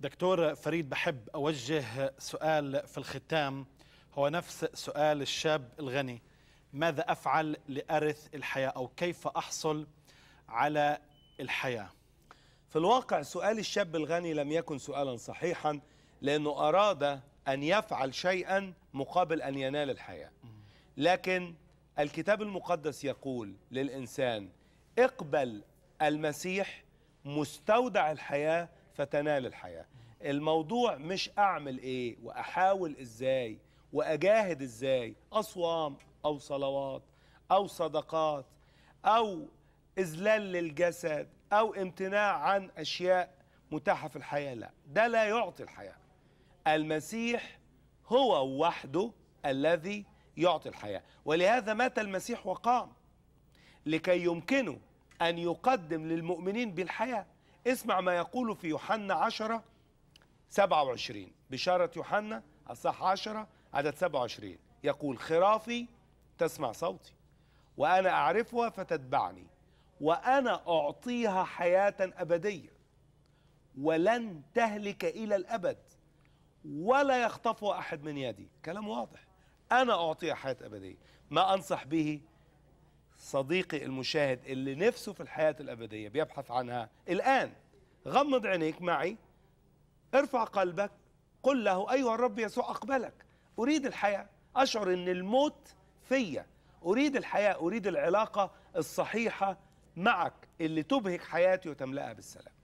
دكتور فريد بحب أوجه سؤال في الختام هو نفس سؤال الشاب الغني ماذا أفعل لأرث الحياة أو كيف أحصل على الحياة في الواقع سؤال الشاب الغني لم يكن سؤالا صحيحا لأنه أراد أن يفعل شيئا مقابل أن ينال الحياة لكن الكتاب المقدس يقول للإنسان اقبل المسيح مستودع الحياة فتنال الحياة الموضوع مش أعمل إيه وأحاول إزاي وأجاهد إزاي أصوام أو صلوات أو صدقات أو إذلال للجسد أو امتناع عن أشياء متاحة في الحياة لا ده لا يعطي الحياة المسيح هو وحده الذي يعطي الحياة ولهذا مات المسيح وقام لكي يمكنه أن يقدم للمؤمنين بالحياة اسمع ما يقول في يوحنا 10 27 بشارة يوحنا أصح 10 عدد 27 يقول خرافي تسمع صوتي وأنا أعرفها فتتبعني وأنا أعطيها حياة أبدية ولن تهلك إلى الأبد ولا يخطفها أحد من يدي كلام واضح أنا أعطيها حياة أبدية ما أنصح به صديقي المشاهد اللي نفسه في الحياة الأبدية بيبحث عنها الآن غمض عينيك معي ارفع قلبك قل له أيها الرب يسوع أقبلك أريد الحياة أشعر أن الموت فيا أريد الحياة أريد العلاقة الصحيحة معك اللي تبهك حياتي وتملأها بالسلام